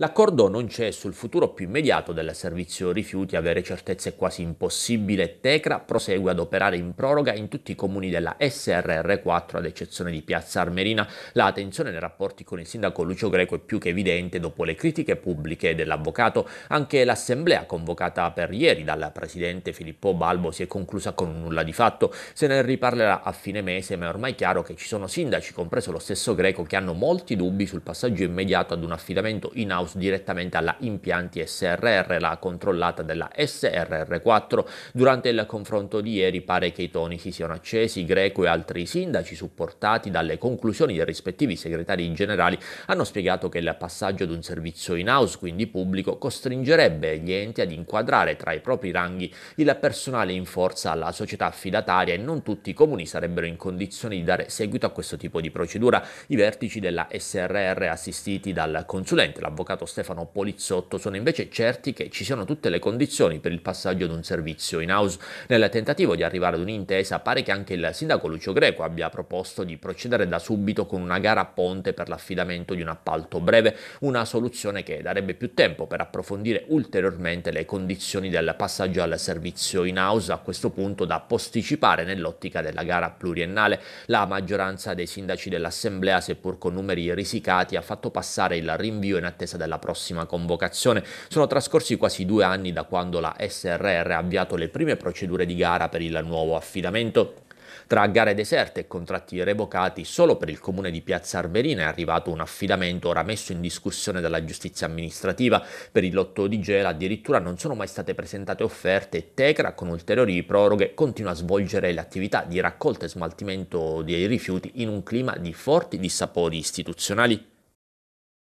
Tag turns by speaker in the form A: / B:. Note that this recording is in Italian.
A: L'accordo non c'è sul futuro più immediato del servizio rifiuti, avere certezze è quasi impossibile. Tecra prosegue ad operare in proroga in tutti i comuni della SRR4, ad eccezione di Piazza Armerina. La tensione nei rapporti con il sindaco Lucio Greco è più che evidente dopo le critiche pubbliche dell'avvocato. Anche l'assemblea convocata per ieri dal presidente Filippo Balbo si è conclusa con un nulla di fatto. Se ne riparlerà a fine mese, ma è ormai chiaro che ci sono sindaci, compreso lo stesso Greco, che hanno molti dubbi sul passaggio immediato ad un affidamento in house mouse direttamente alla Impianti SRR, la controllata della SRR4. Durante il confronto di ieri pare che i toni si siano accesi, Greco e altri sindaci supportati dalle conclusioni dei rispettivi segretari generali hanno spiegato che il passaggio ad un servizio in house, quindi pubblico, costringerebbe gli enti ad inquadrare tra i propri ranghi il personale in forza alla società affidataria e non tutti i comuni sarebbero in condizione di dare seguito a questo tipo di procedura. I vertici della SRR assistiti dal consulente, l'avvocato avvocato Stefano Polizzotto sono invece certi che ci siano tutte le condizioni per il passaggio ad un servizio in house. Nel tentativo di arrivare ad un'intesa pare che anche il sindaco Lucio Greco abbia proposto di procedere da subito con una gara a ponte per l'affidamento di un appalto breve, una soluzione che darebbe più tempo per approfondire ulteriormente le condizioni del passaggio al servizio in house, a questo punto da posticipare nell'ottica della gara pluriennale. La maggioranza dei sindaci dell'Assemblea, seppur con numeri risicati, ha fatto passare il rinvio in attesa della prossima convocazione. Sono trascorsi quasi due anni da quando la SRR ha avviato le prime procedure di gara per il nuovo affidamento. Tra gare deserte e contratti revocati, solo per il comune di Piazza Arverina è arrivato un affidamento ora messo in discussione dalla giustizia amministrativa. Per il lotto di Gela addirittura non sono mai state presentate offerte e Tecra, con ulteriori proroghe, continua a svolgere le attività di raccolta e smaltimento dei rifiuti in un clima di forti dissapori istituzionali.